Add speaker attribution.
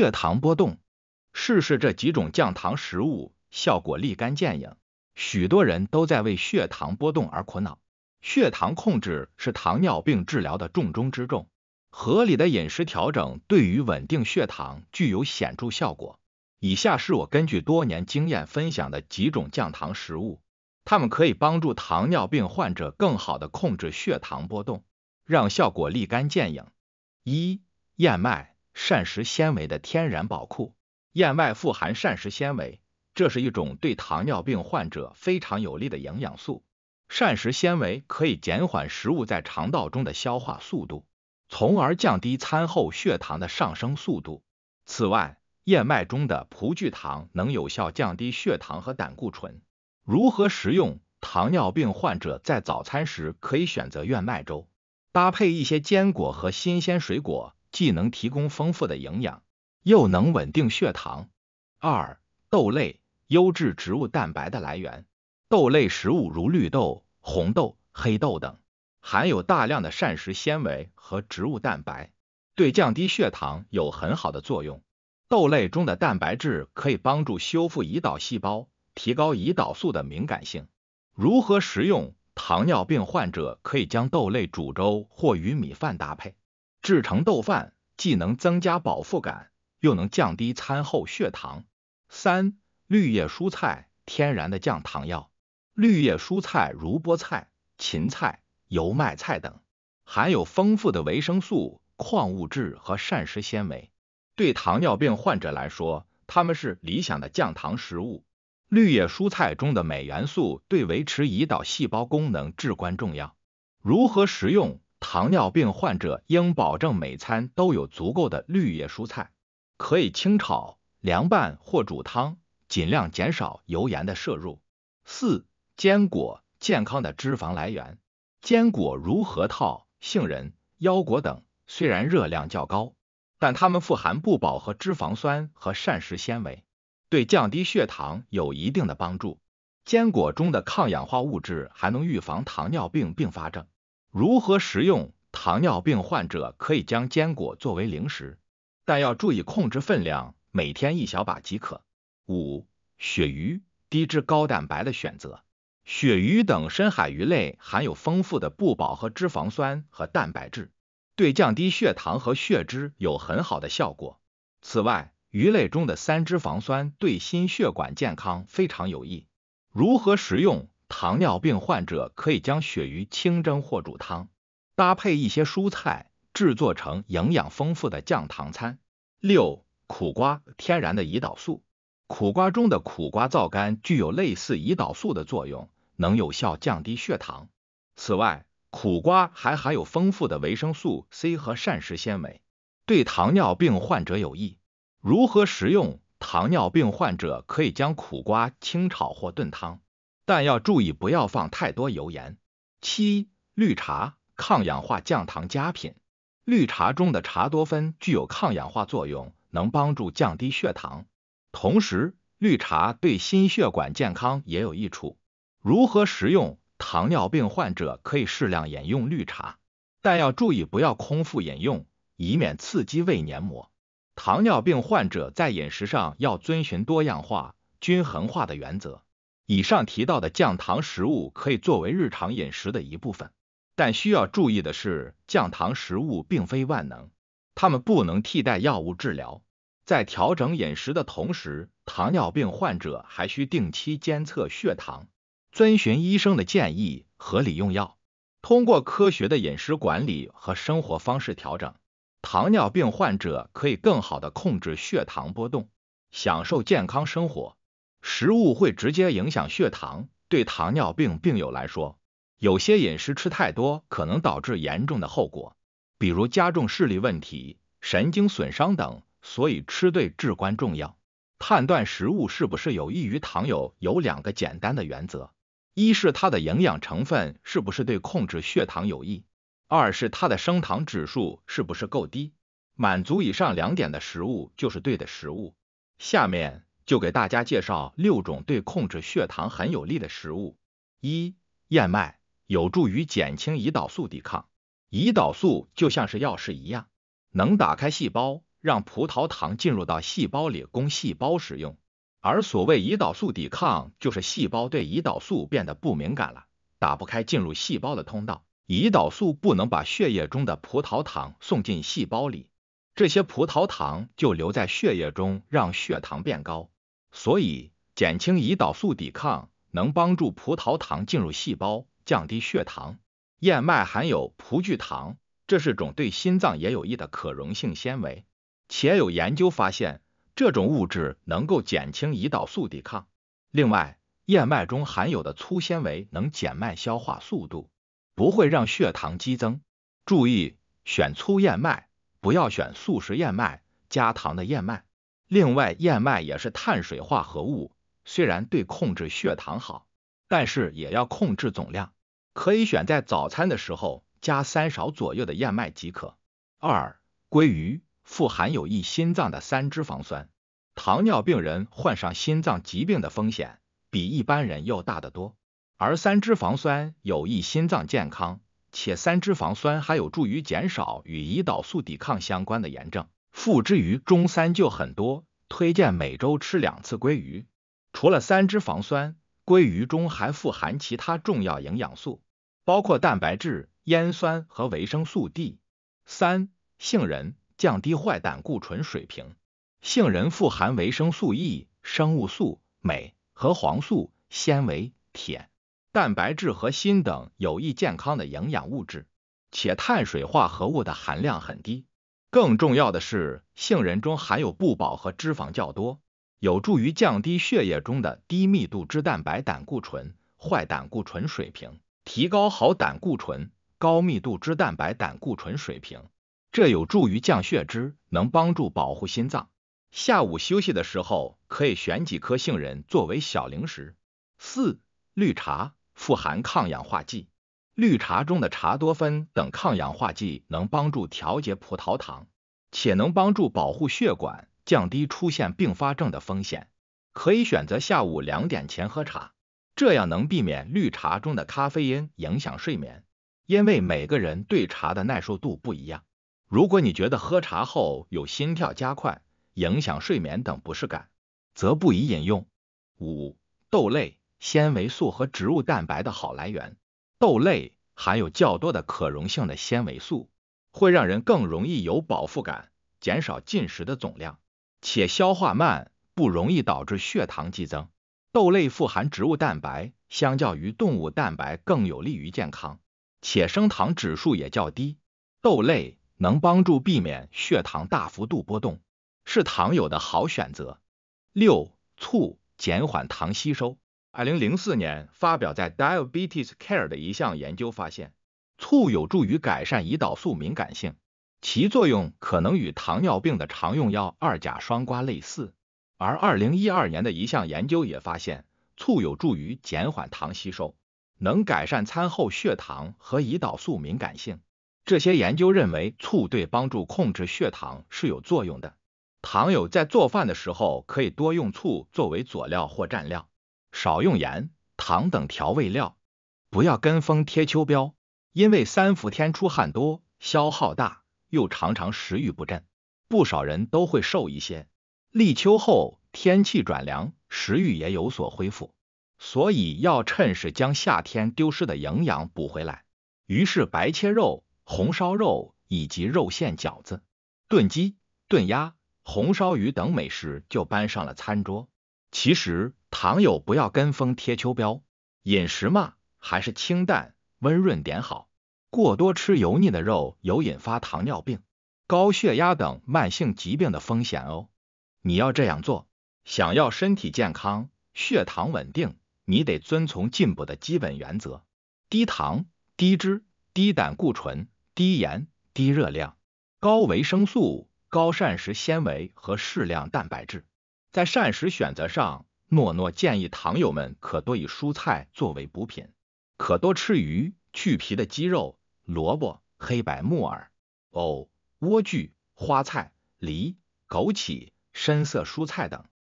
Speaker 1: 血糖波动，试试这几种降糖食物，效果立竿见影。许多人都在为血糖波动而苦恼，血糖控制是糖尿病治疗的重中之重。合理的饮食调整对于稳定血糖具有显著效果。以下是我根据多年经验分享的几种降糖食物，它们可以帮助糖尿病患者更好的控制血糖波动，让效果立竿见影。一、燕麦。膳食纤维的天然宝库，燕麦富含膳食纤维，这是一种对糖尿病患者非常有利的营养素。膳食纤维可以减缓食物在肠道中的消化速度，从而降低餐后血糖的上升速度。此外，燕麦中的葡聚糖能有效降低血糖和胆固醇。如何食用？糖尿病患者在早餐时可以选择燕麦粥，搭配一些坚果和新鲜水果。既能提供丰富的营养，又能稳定血糖。二、豆类优质植物蛋白的来源。豆类食物如绿豆、红豆、黑豆等，含有大量的膳食纤维和植物蛋白，对降低血糖有很好的作用。豆类中的蛋白质可以帮助修复胰岛细胞，提高胰岛素的敏感性。如何食用？糖尿病患者可以将豆类煮粥或与米饭搭配。制成豆饭，既能增加饱腹感，又能降低餐后血糖。三、绿叶蔬菜天然的降糖药。绿叶蔬菜如菠菜、芹菜、油麦菜等，含有丰富的维生素、矿物质和膳食纤维，对糖尿病患者来说，它们是理想的降糖食物。绿叶蔬菜中的镁元素对维持胰岛细胞功能至关重要。如何食用？糖尿病患者应保证每餐都有足够的绿叶蔬菜，可以清炒、凉拌或煮汤，尽量减少油盐的摄入。四、坚果健康的脂肪来源，坚果如核桃、杏仁、腰果等，虽然热量较高，但它们富含不饱和脂肪酸和膳食纤维，对降低血糖有一定的帮助。坚果中的抗氧化物质还能预防糖尿病并发症。如何食用？糖尿病患者可以将坚果作为零食，但要注意控制分量，每天一小把即可。五、鳕鱼，低脂高蛋白的选择。鳕鱼等深海鱼类含有丰富的不饱和脂肪酸和蛋白质，对降低血糖和血脂有很好的效果。此外，鱼类中的三脂肪酸对心血管健康非常有益。如何食用？糖尿病患者可以将鳕鱼清蒸或煮汤，搭配一些蔬菜，制作成营养丰富的降糖餐。六、苦瓜，天然的胰岛素。苦瓜中的苦瓜皂苷具有类似胰岛素的作用，能有效降低血糖。此外，苦瓜还含有丰富的维生素 C 和膳食纤维，对糖尿病患者有益。如何食用？糖尿病患者可以将苦瓜清炒或炖汤。但要注意，不要放太多油盐。七、绿茶抗氧化降糖佳品。绿茶中的茶多酚具有抗氧化作用，能帮助降低血糖，同时绿茶对心血管健康也有益处。如何食用？糖尿病患者可以适量饮用绿茶，但要注意不要空腹饮用，以免刺激胃黏膜。糖尿病患者在饮食上要遵循多样化、均衡化的原则。以上提到的降糖食物可以作为日常饮食的一部分，但需要注意的是，降糖食物并非万能，它们不能替代药物治疗。在调整饮食的同时，糖尿病患者还需定期监测血糖，遵循医生的建议，合理用药。通过科学的饮食管理和生活方式调整，糖尿病患者可以更好的控制血糖波动，享受健康生活。食物会直接影响血糖，对糖尿病病友来说，有些饮食吃太多可能导致严重的后果，比如加重视力问题、神经损伤等。所以吃对至关重要。判断食物是不是有益于糖友，有两个简单的原则：一是它的营养成分是不是对控制血糖有益；二是它的升糖指数是不是够低。满足以上两点的食物就是对的食物。下面。就给大家介绍六种对控制血糖很有利的食物。一、燕麦有助于减轻胰岛素抵抗。胰岛素就像是钥匙一样，能打开细胞，让葡萄糖进入到细胞里供细胞使用。而所谓胰岛素抵抗，就是细胞对胰岛素变得不敏感了，打不开进入细胞的通道，胰岛素不能把血液中的葡萄糖送进细胞里，这些葡萄糖就留在血液中，让血糖变高。所以，减轻胰岛素抵抗能帮助葡萄糖进入细胞，降低血糖。燕麦含有葡聚糖，这是种对心脏也有益的可溶性纤维，且有研究发现，这种物质能够减轻胰岛素抵抗。另外，燕麦中含有的粗纤维能减慢消化速度，不会让血糖激增。注意，选粗燕麦，不要选速食燕麦、加糖的燕麦。另外，燕麦也是碳水化合物，虽然对控制血糖好，但是也要控制总量，可以选在早餐的时候加三勺左右的燕麦即可。二、鲑鱼富含有益心脏的三脂肪酸，糖尿病人患上心脏疾病的风险比一般人要大得多，而三脂肪酸有益心脏健康，且三脂肪酸还有助于减少与胰岛素抵抗相关的炎症。富之鱼中三就很多，推荐每周吃两次鲑鱼。除了三脂肪酸，鲑鱼中还富含其他重要营养素，包括蛋白质、烟酸和维生素 D。三杏仁降低坏胆固醇水平。杏仁富含维生素 E、生物素、镁和黄素、纤维、铁、蛋白质和锌等有益健康的营养物质，且碳水化合物的含量很低。更重要的是，杏仁中含有不饱和脂肪较多，有助于降低血液中的低密度脂蛋白胆固醇（坏胆固醇）水平，提高好胆固醇（高密度脂蛋白胆固醇）水平。这有助于降血脂，能帮助保护心脏。下午休息的时候，可以选几颗杏仁作为小零食。四、绿茶富含抗氧化剂。绿茶中的茶多酚等抗氧化剂能帮助调节葡萄糖，且能帮助保护血管，降低出现并发症的风险。可以选择下午两点前喝茶，这样能避免绿茶中的咖啡因影响睡眠。因为每个人对茶的耐受度不一样，如果你觉得喝茶后有心跳加快、影响睡眠等不适感，则不宜饮用。五、豆类纤维素和植物蛋白的好来源。豆类含有较多的可溶性的纤维素，会让人更容易有饱腹感，减少进食的总量，且消化慢，不容易导致血糖激增。豆类富含植物蛋白，相较于动物蛋白更有利于健康，且升糖指数也较低。豆类能帮助避免血糖大幅度波动，是糖友的好选择。六，醋减缓糖吸收。2004年发表在《Diabetes Care》的一项研究发现，醋有助于改善胰岛素敏感性，其作用可能与糖尿病的常用药二甲双胍类似。而2012年的一项研究也发现，醋有助于减缓糖吸收，能改善餐后血糖和胰岛素敏感性。这些研究认为，醋对帮助控制血糖是有作用的。糖友在做饭的时候可以多用醋作为佐料或蘸料。少用盐、糖等调味料，不要跟风贴秋膘，因为三伏天出汗多，消耗大，又常常食欲不振，不少人都会瘦一些。立秋后天气转凉，食欲也有所恢复，所以要趁势将夏天丢失的营养补回来。于是白切肉、红烧肉以及肉馅饺子、炖鸡、炖鸭、红烧鱼等美食就搬上了餐桌。其实。糖友不要跟风贴秋膘，饮食嘛还是清淡温润点好。过多吃油腻的肉有引发糖尿病、高血压等慢性疾病的风险哦。你要这样做，想要身体健康、血糖稳定，你得遵从进补的基本原则：低糖、低脂、低胆固醇、低盐、低热量，高维生素、高膳食纤维和适量蛋白质。在膳食选择上。诺诺建议糖友们可多以蔬菜作为补品，可多吃鱼、去皮的鸡肉、萝卜、黑白木耳、藕、莴苣、花菜、梨、枸杞、深色蔬菜等。